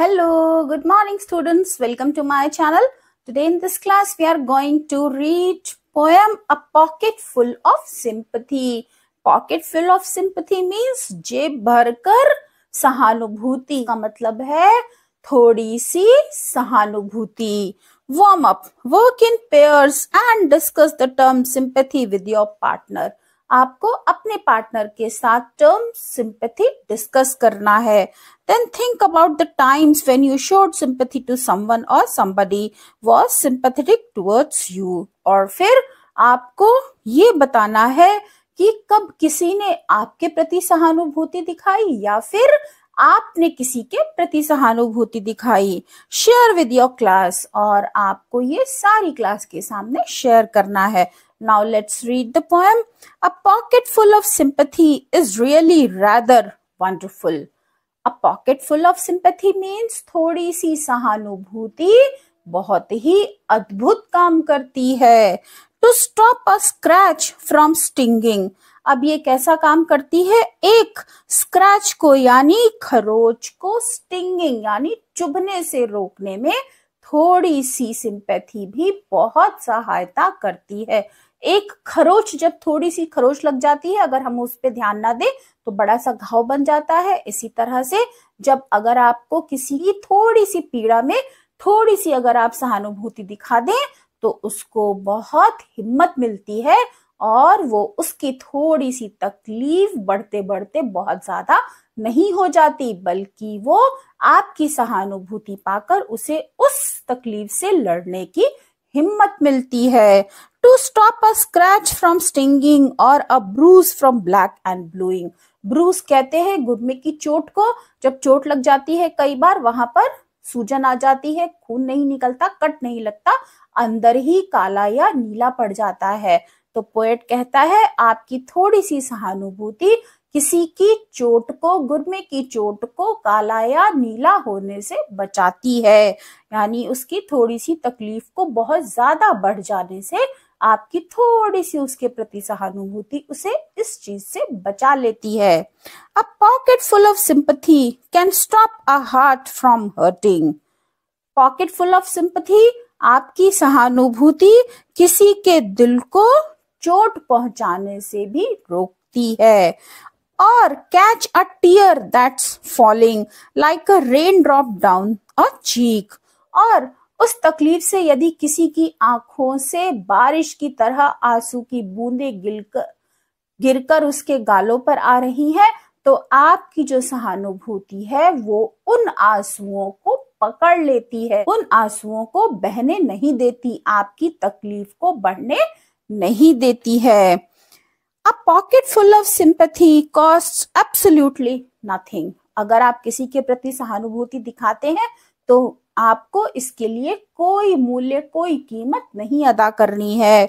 Hello, good morning students. Welcome to my channel. Today in this class, we are going to read poem A Pocket Full of Sympathy. Pocket Full of Sympathy means bhar kar sahanubhuti ka matlab hai thodi si sahanubhuti warm up work in pairs and discuss the term sympathy with your partner आपको अपने partner के साथ term sympathy discuss करना है then think about the times when you showed sympathy to someone और somebody was sympathetic towards you और फिर आपको ये बताना है कि कब किसी ने आपके प्रति सहानुभूति दिखाई या फिर आपने किसी के प्रति सहानुभूति दिखाई शेयर विद योर क्लास और आपको ये सारी क्लास के सामने शेयर करना है Now let's read the poem. A pocket full of sympathy is really rather wonderful. A pocket full of sympathy means थोड़ी सी सहानुभूति बहुत ही अद्भुत काम करती है to stop a scratch from stinging अब ये कैसा काम करती है एक स्क्रैच को यानी खरोच को स्टिंगिंग यानी चुभने से रोकने में थोड़ी सी सिंपैथी भी बहुत सहायता करती है एक खरोच जब थोड़ी सी खरोच लग जाती है अगर हम उस पर ध्यान ना दें तो बड़ा सा घाव बन जाता है इसी तरह से जब अगर आपको किसी की थोड़ी सी पीड़ा में थोड़ी सी अगर आप सहानुभूति दिखा दें तो उसको बहुत हिम्मत मिलती है और वो उसकी थोड़ी सी तकलीफ बढ़ते बढ़ते बहुत ज्यादा नहीं हो जाती बल्कि वो आपकी सहानुभूति पाकर उसे उस तकलीफ से लड़ने की हिम्मत मिलती है to stop a scratch from stinging or a bruise from black and bluing. Bruise कहते हैं गुर्मे की चोट को जब चोट लग जाती है कई बार वहां पर सूजन आ जाती है खून नहीं निकलता कट नहीं लगता अंदर ही काला या नीला पड़ जाता है तो पोएट कहता है आपकी थोड़ी सी सहानुभूति किसी की चोट को गुरमे की चोट को काला या नीला होने से बचाती है यानी उसकी थोड़ी सी तकलीफ को बहुत ज्यादा बढ़ जाने से आपकी थोड़ी सी उसके प्रति सहानुभूति उसे इस चीज से बचा लेती है a pocket full of sympathy can stop a heart from hurting pocket full of sympathy आपकी सहानुभूति किसी के दिल को चोट पहुंचाने से भी रोकती है और catch a tear that's falling like a rain drop down a cheek और उस तकलीफ से यदि किसी की आंखों से बारिश की तरह आंसू की बूंदे गिरकर कर उसके गालों पर आ रही है तो आपकी जो सहानुभूति है वो उन आंसुओं को पकड़ लेती है उन आंसुओं को बहने नहीं देती आपकी तकलीफ को बढ़ने नहीं देती है a pocket full of sympathy cost absolutely nothing अगर आप किसी के प्रति सहानुभूति दिखाते हैं तो आपको इसके लिए कोई मूल्य कोई कीमत नहीं अदा करनी है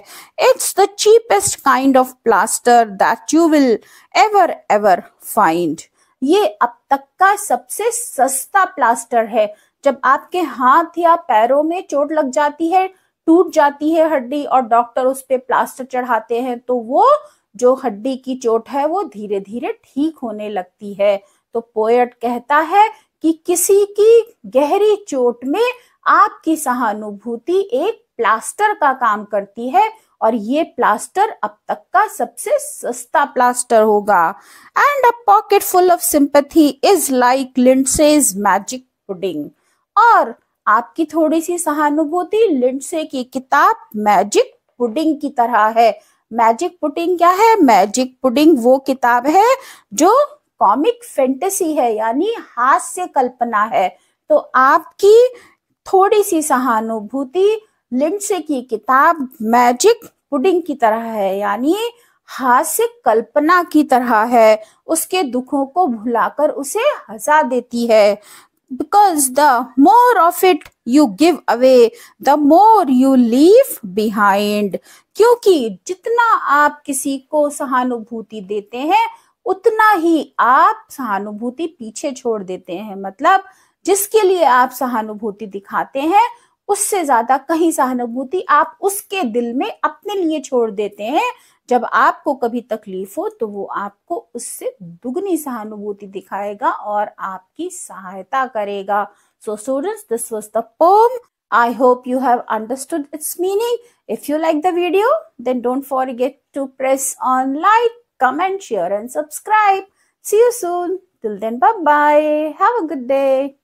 it's the cheapest kind of plaster that you will ever ever find ये अब तक का सबसे सस्ता प्लास्टर है जब आपके हाथ या पैरों में चोट लग जाती है टूट जाती है हड्डी और डॉक्टर उस पर प्लास्टर चढ़ाते हैं तो वो जो हड्डी की चोट है वो धीरे धीरे ठीक होने लगती है तो पोएट कहता है कि किसी की गहरी चोट में आपकी सहानुभूति एक प्लास्टर का काम करती है और ये प्लास्टर अब तक का सबसे सस्ता प्लास्टर होगा and a pocket full of sympathy is like Lindsay's magic pudding और आपकी थोड़ी सी सहानुभूति लिंडसे की किताब मैजिक पुडिंग की तरह है मैजिक पुडिंग क्या है मैजिक पुडिंग वो किताब है जो कॉमिक फेंटेसी है यानी हास्य कल्पना है तो आपकी थोड़ी सी सहानुभूति लिंडसे की किताब मैजिक पुडिंग की तरह है यानी हास्य कल्पना की तरह है उसके दुखों को भुलाकर उसे हंसा देती है because the more of it you give away the more you leave behind क्योंकि जितना आप किसी को सहानुभूति देते हैं उतना ही आप सहानुभूति पीछे छोड़ देते हैं मतलब जिसके लिए आप सहानुभूति दिखाते हैं उससे ज्यादा कहीं सहानुभूति आप उसके दिल में अपने लिए छोड़ देते हैं जब आपको कभी तकलीफ हो तो वो आपको उससे दुगनी सहानुभूति दिखाएगा और आपकी सहायता करेगा so students this was the poem I hope you have understood its meaning. If you like the video, then don't forget to press on like comment, share and subscribe. See you soon. Till then, bye-bye. Have a good day.